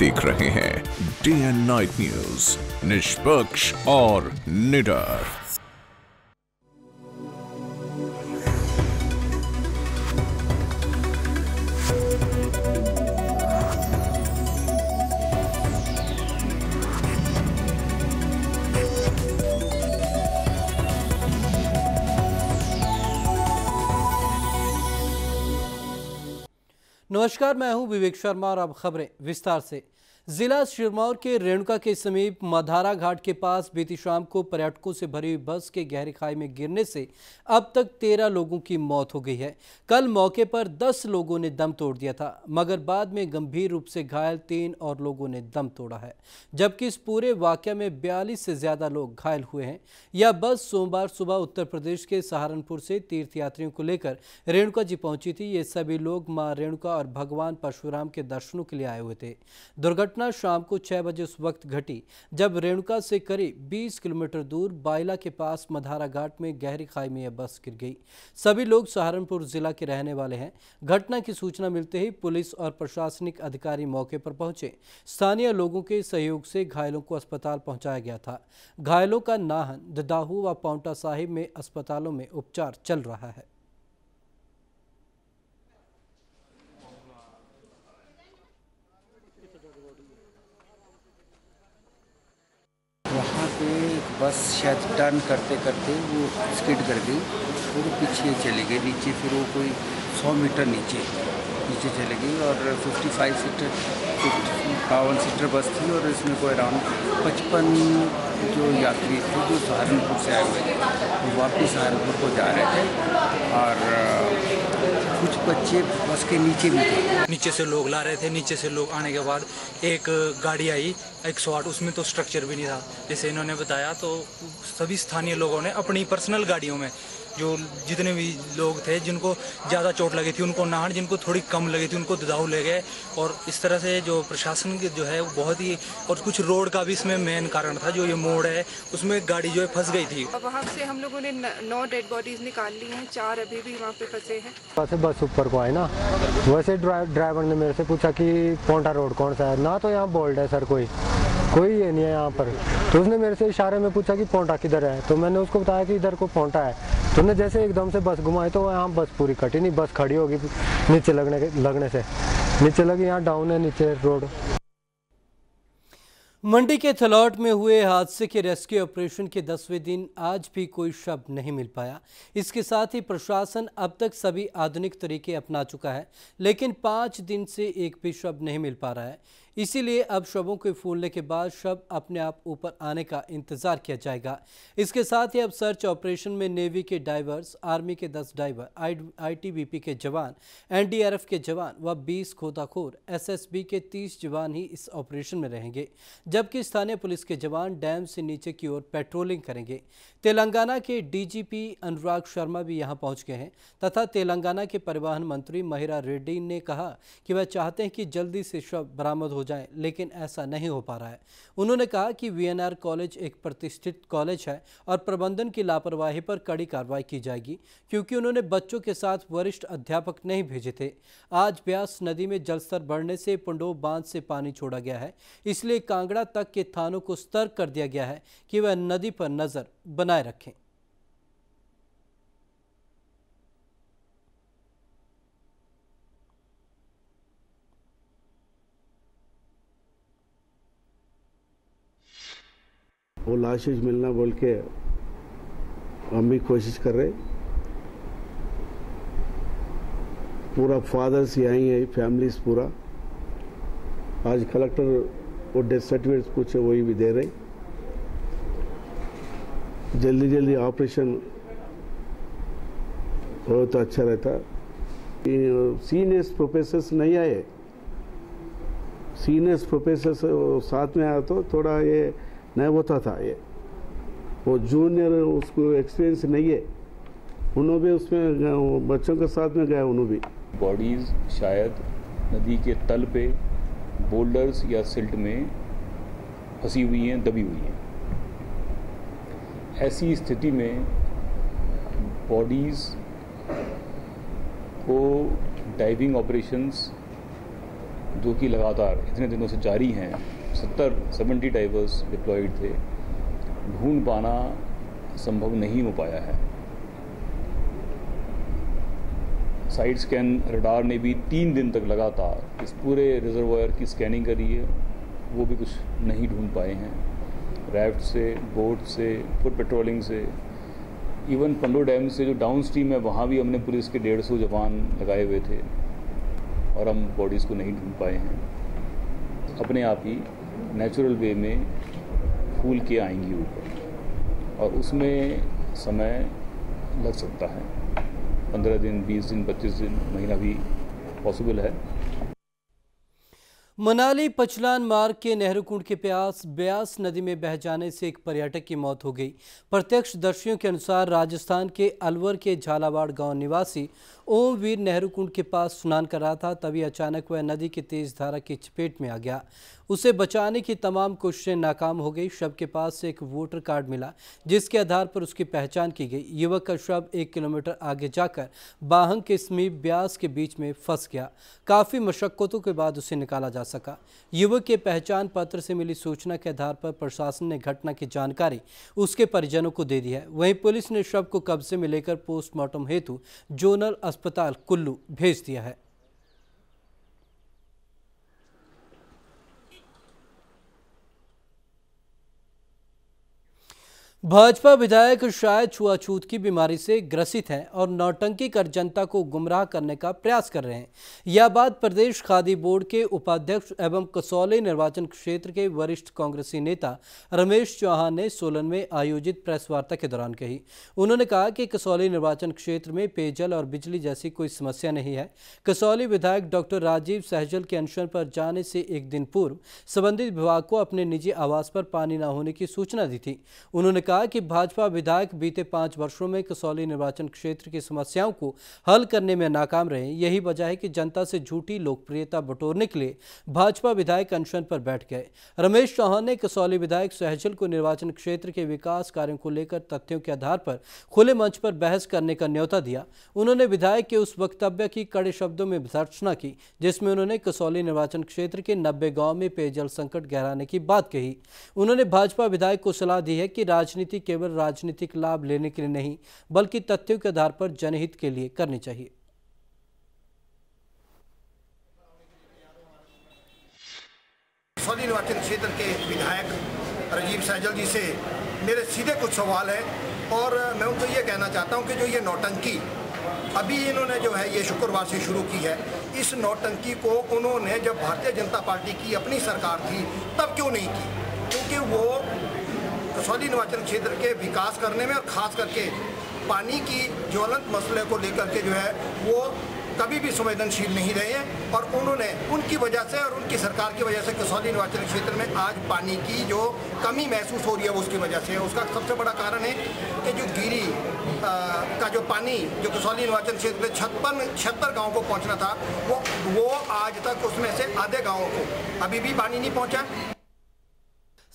देख रहे हैं डे एंड नाइट न्यूज निष्पक्ष और निडर नमस्कार मैं हूं विवेक शर्मा और अब खबरें विस्तार से जिला सिरमौर के रेणुका के समीप मधारा घाट के पास बीती शाम को पर्यटकों से भरी हुई बस के गहरी खाई में गिरने से अब तक तेरह लोगों की मौत हो गई है कल मौके पर दस लोगों ने दम तोड़ दिया था मगर बाद में गंभीर रूप से घायल तीन और लोगों ने दम तोड़ा है जबकि इस पूरे वाक्य में बयालीस से ज़्यादा लोग घायल हुए हैं यह बस सोमवार सुबह उत्तर प्रदेश के सहारनपुर से तीर्थयात्रियों को लेकर रेणुका जी पहुंची थी ये सभी लोग माँ रेणुका और भगवान परशुराम के दर्शनों के लिए आए हुए थे दुर्घटना घटना शाम को छह बजे उस वक्त घटी जब रेणुका से करीब 20 किलोमीटर दूर बायला के पास मधारा घाट में गहरी खाई में यह बस गिर गई सभी लोग सहारनपुर जिला के रहने वाले हैं घटना की सूचना मिलते ही पुलिस और प्रशासनिक अधिकारी मौके पर पहुंचे स्थानीय लोगों के सहयोग से घायलों को अस्पताल पहुंचाया गया था घायलों का नाहन ददाहू व पाउंटा साहिब में अस्पतालों में उपचार चल रहा है बस शायद टर्न करते करते वो स्किड कर गई और पीछे चले गए नीचे फिर वो कोई सौ मीटर नीचे नीचे चले गई और 55 सीटर बावन सीटर बस थी और इसमें कोई अराउंड पचपन जो यात्री थे जो सहारनपुर से आए हुए थे वो वापस सहारनपुर को जा रहे थे और कुछ बच्चे बस के नीचे भी थे नीचे से लोग ला रहे थे नीचे से लोग आने के बाद एक गाड़ी आई एक स्वाट उसमें तो स्ट्रक्चर भी नहीं था जैसे इन्होंने बताया तो सभी स्थानीय लोगों ने अपनी पर्सनल गाड़ियों में जो जितने भी लोग थे जिनको ज़्यादा चोट लगी थी उनको नाहन जिनको थोड़ी कम लगी थी उनको ददाऊ ले गए और इस तरह से जो प्रशासन की जो है वो बहुत ही और कुछ रोड का भी इसमें मेन कारण था जो ये मोड़ है उसमें गाड़ी जो है फंस गई थी वहाँ से हम लोगों ने नौ डेड बॉडीज निकाल ली हैं चार अभी भी वहाँ पे फंसे हैं वैसे बस ऊपर को आए ना वैसे ड्राइवर ने मेरे से पूछा कि पोंटा रोड कौन सा है ना तो यहाँ बोल्ड है सर कोई कोई ये नहीं है यहाँ पर तो उसने मेरे से इशारे में पूछा कि पोंटा किधर है तो मैंने उसको बताया कि इधर को पोंटा है तुमने जैसे एकदम से बस घुमाई तो यहाँ बस पूरी कटी नहीं बस खड़ी होगी नीचे लगने के लगने से नीचे लगी यहाँ डाउन है नीचे रोड मंडी के थलौट में हुए हादसे के रेस्क्यू ऑपरेशन के दसवें दिन आज भी कोई शव नहीं मिल पाया इसके साथ ही प्रशासन अब तक सभी आधुनिक तरीके अपना चुका है लेकिन पाँच दिन से एक भी शव नहीं मिल पा रहा है इसीलिए अब शवों के फूलने के बाद शव अपने आप ऊपर आने का इंतजार किया जाएगा इसके साथ ही अब सर्च ऑपरेशन में नेवी के डाइवर्स आर्मी के दस डाइवर आईटीबीपी के जवान एनडीआरएफ के जवान व 20 खोताखोर एसएसबी के 30 जवान ही इस ऑपरेशन में रहेंगे जबकि स्थानीय पुलिस के जवान डैम से नीचे की ओर पेट्रोलिंग करेंगे तेलंगाना के डीजीपी अनुराग शर्मा भी यहां पहुंच गए हैं तथा तेलंगाना के परिवहन मंत्री महिरा रेड्डी ने कहा कि वह चाहते हैं कि जल्दी से शव बरामद हो जाए लेकिन ऐसा नहीं हो पा रहा है उन्होंने कहा कि वीएनआर कॉलेज एक प्रतिष्ठित कॉलेज है और प्रबंधन की लापरवाही पर कड़ी कार्रवाई की जाएगी क्योंकि उन्होंने बच्चों के साथ वरिष्ठ अध्यापक नहीं भेजे थे आज ब्यास नदी में जलस्तर बढ़ने से पुंडो बांध से पानी छोड़ा गया है इसलिए कांगड़ा तक के थानों को सतर्क कर दिया गया है कि वह नदी पर नजर बना बनाए रखें वो लाशेज मिलना बोल के हम भी कोशिश कर रहे पूरा फादर्स यहीं है फैमिलीज पूरा आज कलेक्टर वो डेथ सर्टिफिकेट पूछे वही भी दे रहे जल्दी जल्दी ऑपरेशन हो तो अच्छा रहता सीनियर्स प्रोफेसर्स नहीं आए सीनियर्स प्रोफेसर्स साथ में आया तो थोड़ा ये नहीं होता था ये वो जूनियर उसको एक्सपीरियंस नहीं है उन्होंने भी उसमें बच्चों के साथ में गए उन्होंने भी बॉडीज शायद नदी के तल पे बोल्डर्स या सिल्ट में फंसी हुई हैं दबी हुई हैं ऐसी स्थिति में बॉडीज़ को डाइविंग ऑपरेशंस जो कि लगातार इतने दिनों से जारी हैं सत्तर सेवेंटी डाइवर्स डिप्लॉयड थे ढूंढ पाना संभव नहीं हो पाया है साइड स्कैन रडार ने भी तीन दिन तक लगातार इस पूरे रिजर्वायर की स्कैनिंग करी है वो भी कुछ नहीं ढूंढ पाए हैं राफ्ट से बोट से फुट पेट्रोलिंग से इवन पंडो डैम से जो डाउन स्ट्रीम है वहाँ भी हमने पुलिस के डेढ़ सौ जवान लगाए हुए थे और हम बॉडीज़ को नहीं ढूंढ पाए हैं अपने आप ही नेचुरल वे में फूल के आएंगी ऊपर और उसमें समय लग सकता है पंद्रह दिन बीस दिन पच्चीस दिन महीना भी पॉसिबल है मनाली पचलान मार्ग के नेहरूकुंड के प्यास ब्यास नदी में बह जाने से एक पर्यटक की मौत हो गई प्रत्यक्ष दर्शियों के अनुसार राजस्थान के अलवर के झालावाड़ गांव निवासी ओमवीर नेहरू कुंड के पास स्नान कर रहा था तभी अचानक वह नदी की तेज धारा की चपेट में आ गया उसे बचाने की तमाम कोशिशें नाकाम हो गई शव के पास से एक वोटर कार्ड मिला जिसके आधार पर उसकी पहचान की गई युवक का शव एक किलोमीटर आगे जाकर बाहंग के समीप ब्यास के बीच में फंस गया काफ़ी मशक्क़तों के बाद उसे निकाला जा सका युवक के पहचान पत्र से मिली सूचना के आधार पर प्रशासन ने घटना की जानकारी उसके परिजनों को दे दी है वहीं पुलिस ने शव को कब्जे में लेकर पोस्टमार्टम हेतु जोनल अस्पताल कुल्लू भेज दिया है भाजपा विधायक शायद छुआछूत की बीमारी से ग्रसित हैं और नौटंकी कर जनता को गुमराह करने का प्रयास कर रहे हैं यह बात प्रदेश खादी बोर्ड के उपाध्यक्ष एवं कसौली निर्वाचन क्षेत्र के वरिष्ठ कांग्रेसी नेता रमेश चौहान ने सोलन में आयोजित प्रेस वार्ता के दौरान कही उन्होंने कहा कि कसौली निर्वाचन क्षेत्र में पेयजल और बिजली जैसी कोई समस्या नहीं है कसौली विधायक डॉक्टर राजीव सहजल के अनशन पर जाने से एक दिन पूर्व संबंधित विभाग को अपने निजी आवास पर पानी न होने की सूचना दी थी उन्होंने कहा कि भाजपा विधायक बीते पाँच वर्षों में कसौली निर्वाचन क्षेत्र की समस्याओं को हल करने में नाकाम रहे यही वजह है कि जनता से झूठी लोकप्रियता बटोरने के लिए भाजपा विधायक अनशन पर बैठ गए रमेश चौहान ने कसौली विधायक सहजल को निर्वाचन क्षेत्र के विकास कार्यों को लेकर तथ्यों के आधार पर खुले मंच पर बहस करने का न्यौता दिया उन्होंने विधायक के उस वक्तव्य की कड़े शब्दों में विसर्चना की जिसमें उन्होंने कसौली निर्वाचन क्षेत्र के नब्बे गाँव में पेयजल संकट गहराने की बात कही उन्होंने भाजपा विधायक को सलाह दी है कि राजनीति राजनीति केवल राजनीतिक लाभ लेने के लिए नहीं बल्कि तथ्यों के आधार पर जनहित के लिए करनी चाहिए निर्वाचन क्षेत्र के विधायक राजीव सहजल जी से मेरे सीधे कुछ सवाल है और मैं उनको ये कहना चाहता हूँ कि जो ये नौटंकी अभी इन्होंने जो है ये शुक्रवार से शुरू की है इस नौटंकी को उन्होंने जब भारतीय जनता पार्टी की अपनी सरकार थी तब क्यों नहीं की क्योंकि वो कसौली निर्वाचन क्षेत्र के विकास करने में और ख़ास करके पानी की ज्वलंत मसले को लेकर के जो है वो कभी भी संवेदनशील नहीं रहे हैं और उन्होंने उनकी वजह से और उनकी सरकार की वजह से कसौली निर्वाचन क्षेत्र में आज पानी की जो कमी महसूस हो रही है वो उसकी वजह से उसका सबसे बड़ा कारण है कि जो गिरी आ, का जो पानी जो कसौली निर्वाचन क्षेत्र में छप्पन छिहत्तर गाँव को पहुँचना था वो वो आज तक उसमें से आधे गाँव को अभी भी पानी नहीं पहुँचा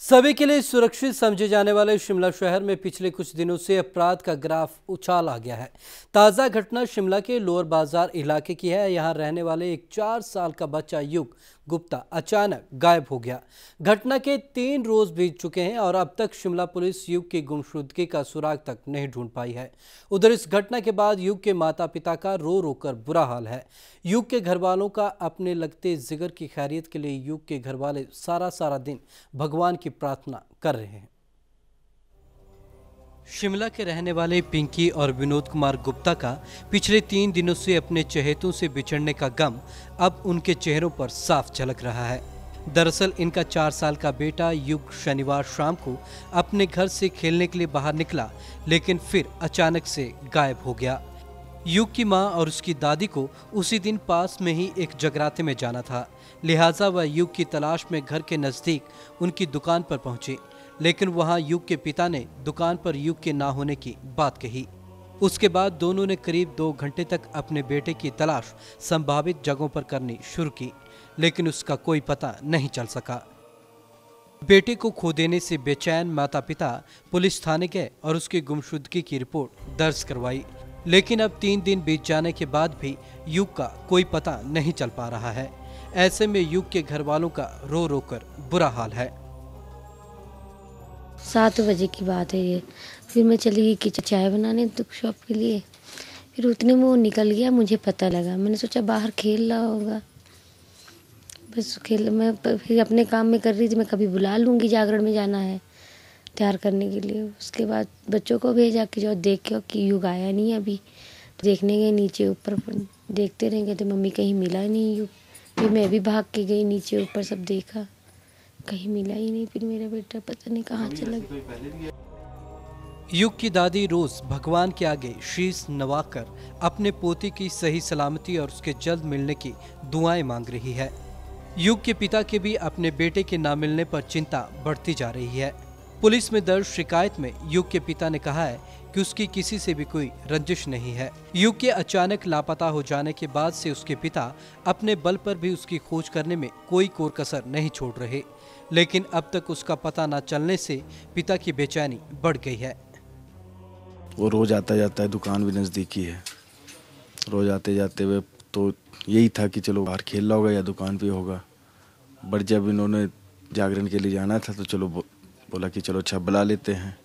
सभी के लिए सुरक्षित समझे जाने वाले शिमला शहर में पिछले कुछ दिनों से अपराध का ग्राफ उछाल आ गया है ताज़ा घटना शिमला के लोअर बाजार इलाके की है यहाँ रहने वाले एक चार साल का बच्चा युग गुप्ता अचानक गायब हो गया घटना के तीन रोज बीत चुके हैं और अब तक शिमला पुलिस युग की गुमशुदगी का सुराग तक नहीं ढूंढ पाई है उधर इस घटना के बाद युग के माता पिता का रो रो कर बुरा हाल है युग के घर वालों का अपने लगते जिगर की खैरियत के लिए युग के घर वाले सारा सारा दिन भगवान की प्रार्थना कर रहे हैं शिमला के रहने वाले पिंकी और विनोद कुमार गुप्ता का पिछले तीन दिनों से अपने चहेतों से बिछड़ने का गम अब उनके चेहरों पर साफ झलक रहा है दरअसल इनका चार साल का बेटा युग शनिवार शाम को अपने घर से खेलने के लिए बाहर निकला लेकिन फिर अचानक से गायब हो गया युग की माँ और उसकी दादी को उसी दिन पास में ही एक जगराते में जाना था लिहाजा वह युग की तलाश में घर के नज़दीक उनकी दुकान पर पहुंची लेकिन वहां युग के पिता ने दुकान पर युग के ना होने की बात कही उसके बाद दोनों ने करीब दो घंटे तक अपने बेटे की तलाश संभावित जगहों पर करनी शुरू की लेकिन उसका कोई पता नहीं चल सका बेटे को खो देने से बेचैन माता पिता पुलिस थाने गए और उसकी गुमशुदगी की रिपोर्ट दर्ज करवाई लेकिन अब तीन दिन बीत जाने के बाद भी युग का कोई पता नहीं चल पा रहा है ऐसे में युग के घर वालों का रो रो कर बुरा हाल है सात बजे की बात है ये फिर मैं चली गई किचन चाय बनाने दुख शॉप के लिए फिर उतने में वो निकल गया मुझे पता लगा मैंने सोचा बाहर खेल रहा होगा बस खेल मैं फिर अपने काम में कर रही थी मैं कभी बुला लूँगी जागरण में जाना है तैयार करने के लिए उसके बाद बच्चों को भेजा कि जो देखो कि युग आया नहीं अभी देखने गए नीचे ऊपर देखते रहेंगे तो मम्मी कहीं मिला नहीं युग फिर मैं भी भाग के गई नीचे ऊपर सब देखा कहीं मिला ही नहीं फिर मेरा बेटा पता नहीं कहाँ चला गया युग की दादी रोज भगवान के आगे शीश नवाकर अपने पोते की सही सलामती और उसके जल्द मिलने की दुआएं मांग रही है युग के पिता के भी अपने बेटे के ना मिलने पर चिंता बढ़ती जा रही है पुलिस में दर्ज शिकायत में युग के पिता ने कहा है कि उसकी किसी से भी कोई रंजिश नहीं है युग के अचानक लापता हो जाने के बाद से उसके पिता अपने बल पर भी उसकी खोज करने में कोई कोर कसर नहीं छोड़ रहे लेकिन अब तक उसका पता न चलने से पिता की बेचैनी बढ़ गई है वो रोज आता जाता है दुकान भी नज़दीकी है रोज आते जाते हुए तो यही था कि चलो बाहर खेल रहा होगा या दुकान पे होगा बट जब इन्होंने जागरण के लिए जाना था तो चलो बोला कि चलो अच्छा बुला लेते हैं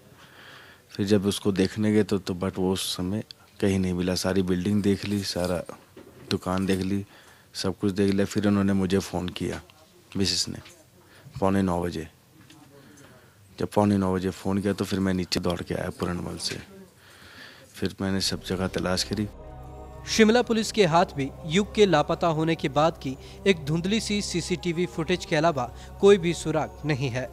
फिर जब उसको देखने गए तो तो बट वो उस समय कहीं नहीं मिला सारी बिल्डिंग देख ली सारा दुकान देख ली सब कुछ देख लिया फिर उन्होंने मुझे फ़ोन किया मिसिस ने पौने नौ बजे जब पौने नौ बजे फ़ोन किया तो फिर मैं नीचे दौड़ के आया पुरनमल से फिर मैंने सब जगह तलाश करी शिमला पुलिस के हाथ भी युग के लापता होने के बाद की एक धुंधली सी सीसीटीवी फुटेज के अलावा कोई भी सुराग नहीं है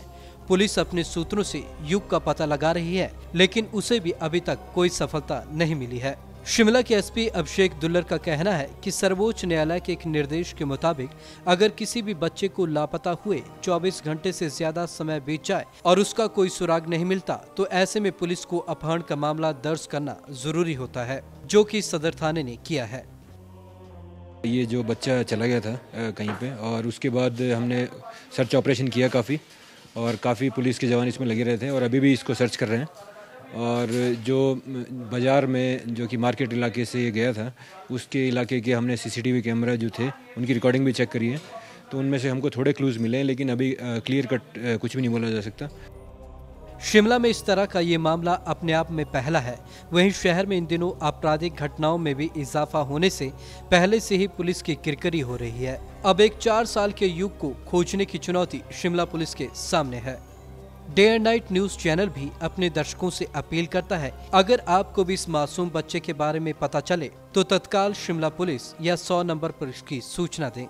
पुलिस अपने सूत्रों से युग का पता लगा रही है लेकिन उसे भी अभी तक कोई सफलता नहीं मिली है शिमला के एसपी अभिषेक दुल्लर का कहना है कि सर्वोच्च न्यायालय के एक निर्देश के मुताबिक अगर किसी भी बच्चे को लापता हुए 24 घंटे से ज्यादा समय बीत जाए और उसका कोई सुराग नहीं मिलता तो ऐसे में पुलिस को अपहरण का मामला दर्ज करना जरूरी होता है जो कि सदर थाने ने किया है ये जो बच्चा चला गया था कहीं पे और उसके बाद हमने सर्च ऑपरेशन किया काफ़ी और काफ़ी पुलिस के जवान इसमें लगे रहे थे और अभी भी इसको सर्च कर रहे हैं और जो बाज़ार में जो कि मार्केट इलाके से ये गया था उसके इलाके के हमने सीसीटीवी कैमरा जो थे उनकी रिकॉर्डिंग भी चेक करी है तो उनमें से हमको थोड़े क्लूज़ मिले लेकिन अभी क्लियर कट कुछ भी नहीं बोला जा सकता शिमला में इस तरह का ये मामला अपने आप में पहला है वहीं शहर में इन दिनों आपराधिक घटनाओं में भी इजाफा होने से पहले से ही पुलिस की किरकरी हो रही है अब एक चार साल के युग को खोजने की चुनौती शिमला पुलिस के सामने है day and night news channel भी अपने दर्शकों से अपील करता है अगर आपको भी इस मासूम बच्चे के बारे में पता चले तो तत्काल शिमला पुलिस या 100 नंबर पर इसकी सूचना दें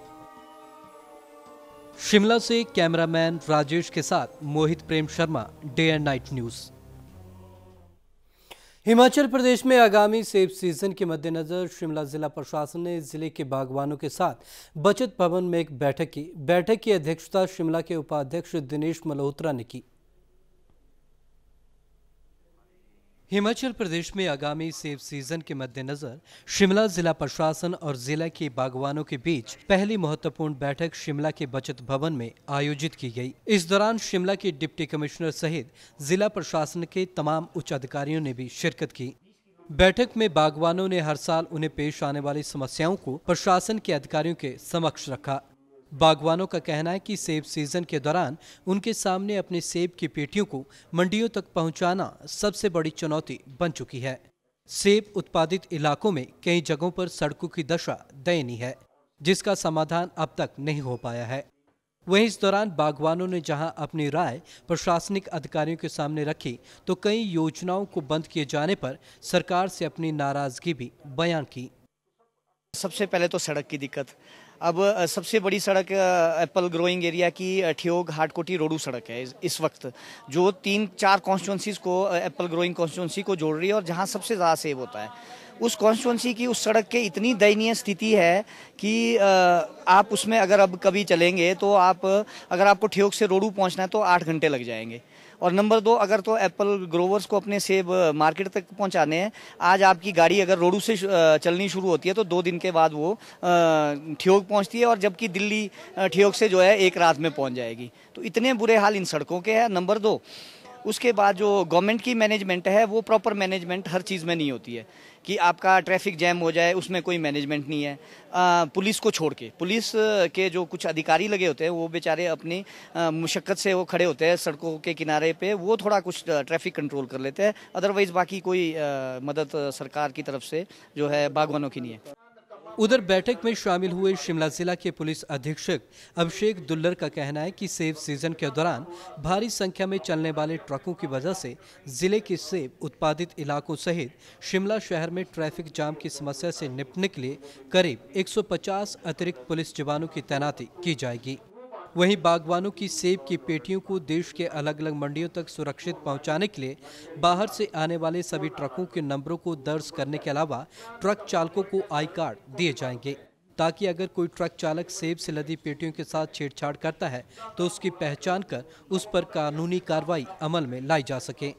शिमला से कैमरामैन राजेश के साथ Mohit Prem Sharma day and night news Himachal Pradesh में आगामी सेब सीजन के मद्देनज़र शिमला ज़िला प्रशासन ने ज़िले के बागवानों के साथ बचत भवन में एक बैठक की बैठक की अध्यक्षता शिमला के उपाध्यक्ष दिनेश मल्होत्रा ने की हिमाचल प्रदेश में आगामी सेब सीजन के मद्देनजर शिमला जिला प्रशासन और जिला के बागवानों के बीच पहली महत्वपूर्ण बैठक शिमला के बचत भवन में आयोजित की गई इस दौरान शिमला के डिप्टी कमिश्नर सहित जिला प्रशासन के तमाम उच्च अधिकारियों ने भी शिरकत की बैठक में बागवानों ने हर साल उन्हें पेश आने वाली समस्याओं को प्रशासन के अधिकारियों के समक्ष रखा बागवानों का कहना है कि सेब सीजन के दौरान उनके सामने अपने सेब की पेटियों को मंडियों तक पहुंचाना सबसे बड़ी चुनौती बन चुकी है सेब उत्पादित इलाकों में कई जगहों पर सड़कों की दशा दयनीय है जिसका समाधान अब तक नहीं हो पाया है वहीं इस दौरान बागवानों ने जहां अपनी राय प्रशासनिक अधिकारियों के सामने रखी तो कई योजनाओं को बंद किए जाने पर सरकार से अपनी नाराजगी भी बयान की सबसे पहले तो सड़क की दिक्कत अब सबसे बड़ी सड़क एप्पल ग्रोइंग एरिया की ठियोग हाटकोटी रोडू सड़क है इस वक्त जो तीन चार कॉन्स्टिट्यूंसीज को एप्पल ग्रोइंग कॉन्स्टिट्यूंसी को जोड़ रही है और जहाँ सबसे ज़्यादा सेव होता है उस कॉन्स्टिट्यूंसी की उस सड़क के इतनी दयनीय स्थिति है कि आप उसमें अगर अब कभी चलेंगे तो आप अगर आपको ठियोग से रोडू पहुँचना है तो आठ घंटे लग जाएंगे और नंबर दो अगर तो एप्पल ग्रोवर्स को अपने सेब मार्केट तक पहुंचाने हैं आज आपकी गाड़ी अगर रोडू से चलनी शुरू होती है तो दो दिन के बाद वो ठियोग पहुंचती है और जबकि दिल्ली ठियोग से जो है एक रात में पहुंच जाएगी तो इतने बुरे हाल इन सड़कों के हैं नंबर दो उसके बाद जो गवर्नमेंट की मैनेजमेंट है वो प्रॉपर मैनेजमेंट हर चीज़ में नहीं होती है कि आपका ट्रैफिक जैम हो जाए उसमें कोई मैनेजमेंट नहीं है आ, पुलिस को छोड़ के पुलिस के जो कुछ अधिकारी लगे होते हैं वो बेचारे अपनी मुशक्क़त से वो खड़े होते हैं सड़कों के किनारे पे वो थोड़ा कुछ ट्रैफिक कंट्रोल कर लेते हैं अदरवाइज़ बाकी कोई आ, मदद सरकार की तरफ से जो है बागवानों की नहीं है उधर बैठक में शामिल हुए शिमला जिला के पुलिस अधीक्षक अभिषेक दुल्लर का कहना है कि सेब सीजन के दौरान भारी संख्या में चलने वाले ट्रकों की वजह से जिले के सेब उत्पादित इलाकों सहित शिमला शहर में ट्रैफिक जाम की समस्या से निपटने के लिए करीब 150 अतिरिक्त पुलिस जवानों की तैनाती की जाएगी वहीं बागवानों की सेब की पेटियों को देश के अलग अलग मंडियों तक सुरक्षित पहुंचाने के लिए बाहर से आने वाले सभी ट्रकों के नंबरों को दर्ज करने के अलावा ट्रक चालकों को आई कार्ड दिए जाएंगे ताकि अगर कोई ट्रक चालक सेब से लदी पेटियों के साथ छेड़छाड़ करता है तो उसकी पहचान कर उस पर कानूनी कार्रवाई अमल में लाई जा सके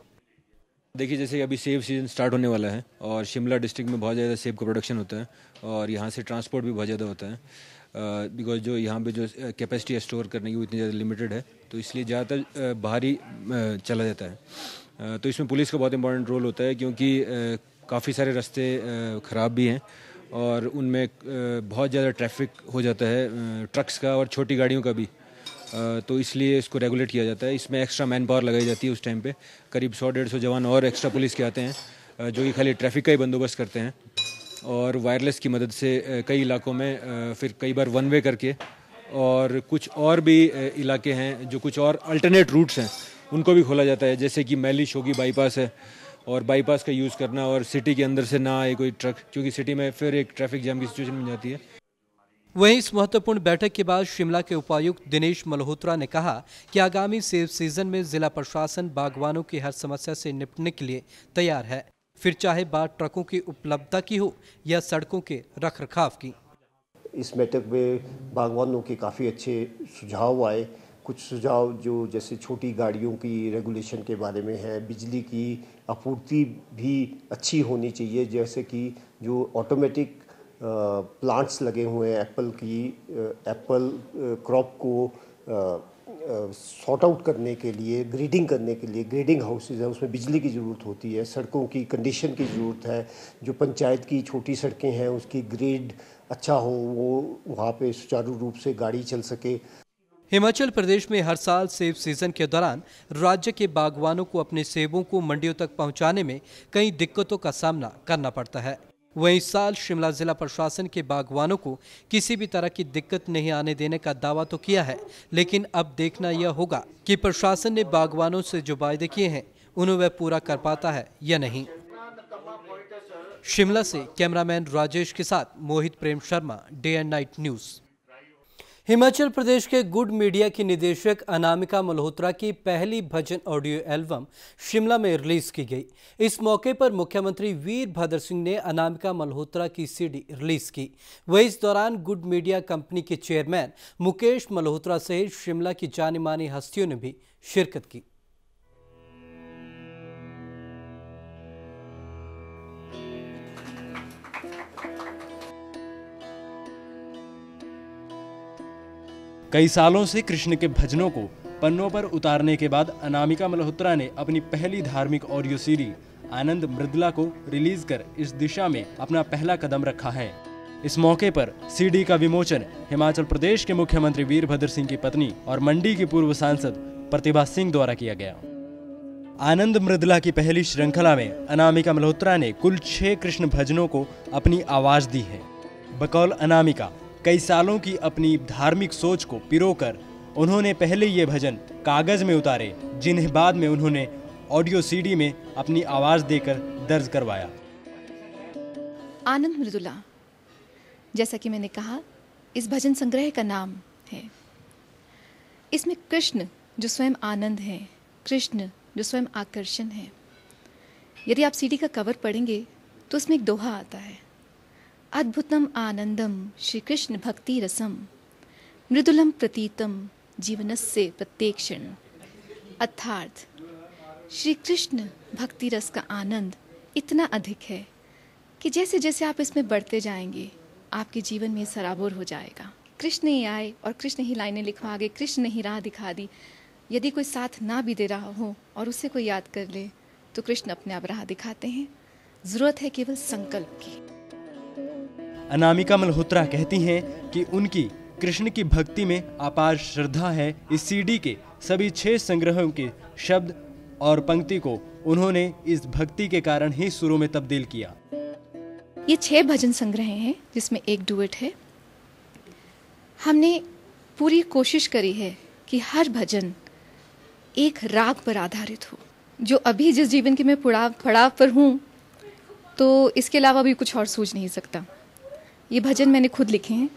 देखिए जैसे अभी सेब सीज़न स्टार्ट होने वाला है और शिमला डिस्ट्रिक्ट में बहुत ज़्यादा सेब का प्रोडक्शन होता है और यहाँ से ट्रांसपोर्ट भी बहुत ज़्यादा होता है बिकॉज जो यहाँ पे जो कैपेसिटी है स्टोर करने की वो इतनी ज़्यादा लिमिटेड है तो इसलिए ज़्यादातर बाहरी चला जाता है तो इसमें पुलिस का बहुत इंपॉर्टेंट रोल होता है क्योंकि काफ़ी सारे रास्ते ख़राब भी हैं और उनमें बहुत ज़्यादा ट्रैफिक हो जाता है ट्रक्स का और छोटी गाड़ियों का भी तो इसलिए इसको रेगुलेट किया जाता है इसमें एक्स्ट्रा मैन पावर लगाई जाती है उस टाइम पे करीब सौ डेढ़ सौ जवान और एक्स्ट्रा पुलिस के आते हैं जो कि खाली ट्रैफिक का ही बंदोबस्त करते हैं और वायरलेस की मदद से कई इलाकों में फिर कई बार वन वे करके और कुछ और भी इलाके हैं जो कुछ और अल्टरनेट रूट्स हैं उनको भी खोला जाता है जैसे कि मैली शोगी बाईपास है और बाईपास का यूज़ करना और सिटी के अंदर से ना आए कोई ट्रक क्योंकि सिटी में फिर एक ट्रैफिक जाम की सिचुएशन बन जाती है वहीं इस महत्वपूर्ण बैठक के बाद शिमला के उपायुक्त दिनेश मल्होत्रा ने कहा कि आगामी सेब सीजन में जिला प्रशासन बागवानों की हर समस्या से निपटने के लिए तैयार है फिर चाहे बात ट्रकों की उपलब्धता की हो या सड़कों के रख रखाव की इस बैठक में बागवानों के काफ़ी अच्छे सुझाव आए कुछ सुझाव जो जैसे छोटी गाड़ियों की रेगुलेशन के बारे में है बिजली की आपूर्ति भी अच्छी होनी चाहिए जैसे कि जो ऑटोमेटिक प्लांट्स लगे हुए हैं एप्पल की एप्पल क्रॉप को सॉर्ट आउट करने के लिए ग्रीडिंग करने के लिए ग्रेडिंग हाउसेज हैं उसमें बिजली की ज़रूरत होती है सड़कों की कंडीशन की ज़रूरत है जो पंचायत की छोटी सड़कें हैं उसकी ग्रेड अच्छा हो वो वहाँ पे सुचारू रूप से गाड़ी चल सके हिमाचल प्रदेश में हर साल सेब सीजन के दौरान राज्य के बागवानों को अपने सेबों को मंडियों तक पहुंचाने में कई दिक्कतों का सामना करना पड़ता है वहीं इस साल शिमला जिला प्रशासन के बागवानों को किसी भी तरह की दिक्कत नहीं आने देने का दावा तो किया है लेकिन अब देखना यह होगा कि प्रशासन ने बागवानों से जो वायदे किए हैं उन्हें वह पूरा कर पाता है या नहीं शिमला से कैमरामैन राजेश के साथ Mohit Prem Sharma day and night news Himachal Pradesh के गुड मीडिया की निदेशक अनामिका मल्होत्रा की पहली भजन ऑडियो एल्बम शिमला में रिलीज की गई इस मौके पर मुख्यमंत्री वीरभद्र सिंह ने अनामिका मल्होत्रा की सीडी रिलीज की वहीं इस दौरान गुड मीडिया कंपनी के चेयरमैन मुकेश मल्होत्रा सहित शिमला की जानी मानी हस्तियों ने भी शिरकत की कई सालों से कृष्ण के भजनों को पन्नों पर उतारने के बाद अनामिका मल्होत्रा ने अपनी पहली धार्मिक ऑडियो सीरी आनंद मृदला को रिलीज कर इस दिशा में अपना पहला कदम रखा है इस मौके पर सीडी का विमोचन हिमाचल प्रदेश के मुख्यमंत्री वीरभद्र सिंह की पत्नी और मंडी की पूर्व सांसद प्रतिभा सिंह द्वारा किया गया आनंद मृदला की पहली श्रृंखला में अनामिका मल्होत्रा ने कुल छह कृष्ण भजनों को अपनी आवाज दी है बकौल अनामिका कई सालों की अपनी धार्मिक सोच को पिरोकर उन्होंने पहले ये भजन कागज में उतारे जिन्हें बाद में उन्होंने ऑडियो सीडी में अपनी आवाज देकर दर्ज करवाया आनंद मृदुला जैसा कि मैंने कहा इस भजन संग्रह का नाम है इसमें कृष्ण जो स्वयं आनंद है कृष्ण जो स्वयं आकर्षण है यदि आप सीडी का कवर पढ़ेंगे तो उसमें एक दोहा आता है अद्भुतम आनंदम श्री कृष्ण भक्ति रसम मृदुलम प्रतीतम से प्रत्येक क्षण अर्थार्थ श्री कृष्ण भक्ति रस का आनंद इतना अधिक है कि जैसे जैसे आप इसमें बढ़ते जाएंगे आपके जीवन में सराबोर हो जाएगा कृष्ण ही आए और कृष्ण ही लाइनें लिखवा गए कृष्ण ने ही राह दिखा दी यदि कोई साथ ना भी दे रहा हो और उसे कोई याद कर ले तो कृष्ण अपने आप राह दिखाते हैं ज़रूरत है केवल संकल्प की अनामिका मल्होत्रा कहती हैं कि उनकी कृष्ण की भक्ति में अपार श्रद्धा है इस सीडी के सभी छह संग्रहों के शब्द और पंक्ति को उन्होंने इस भक्ति के कारण ही सुरों में तब्दील किया ये छह भजन संग्रह हैं जिसमें एक डुएट है हमने पूरी कोशिश करी है कि हर भजन एक राग पर आधारित हो जो अभी जिस जीवन के मैं पड़ाव पड़ाव पर हूँ तो इसके अलावा भी कुछ और सूझ नहीं सकता ये भजन मैंने खुद लिखे हैं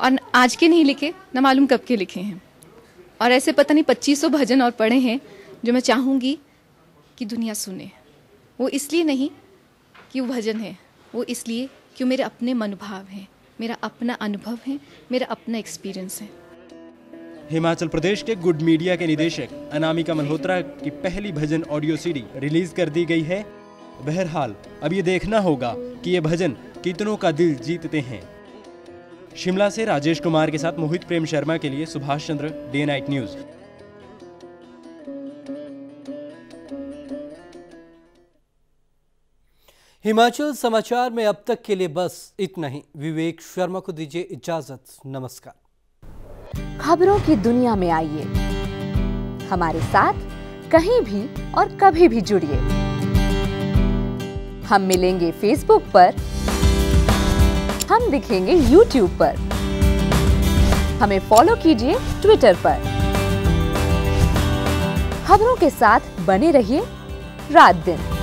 और आज के नहीं लिखे न मालूम कब के लिखे हैं और ऐसे पता नहीं पच्चीसों भजन और पढ़े हैं जो मैं चाहूँगी कि दुनिया सुने वो इसलिए नहीं कि वो भजन है वो इसलिए कि मेरे अपने मनोभाव हैं मेरा अपना अनुभव है मेरा अपना एक्सपीरियंस है हिमाचल प्रदेश के गुड मीडिया के निदेशक अनामिका मल्होत्रा की पहली भजन ऑडियो सीडी रिलीज कर दी गई है बहरहाल अब ये देखना होगा कि ये भजन कितनों का दिल जीतते हैं शिमला से राजेश कुमार के साथ मोहित प्रेम शर्मा के लिए Subhash Chandra day night news Himachal समाचार में अब तक के लिए बस इतना ही विवेक शर्मा को दीजिए इजाजत नमस्कार खबरों की दुनिया में आइए हमारे साथ कहीं भी और कभी भी जुड़िए हम मिलेंगे फेसबुक पर हम दिखेंगे YouTube पर हमें फॉलो कीजिए ट्विटर पर खबरों के साथ बने रहिए रात दिन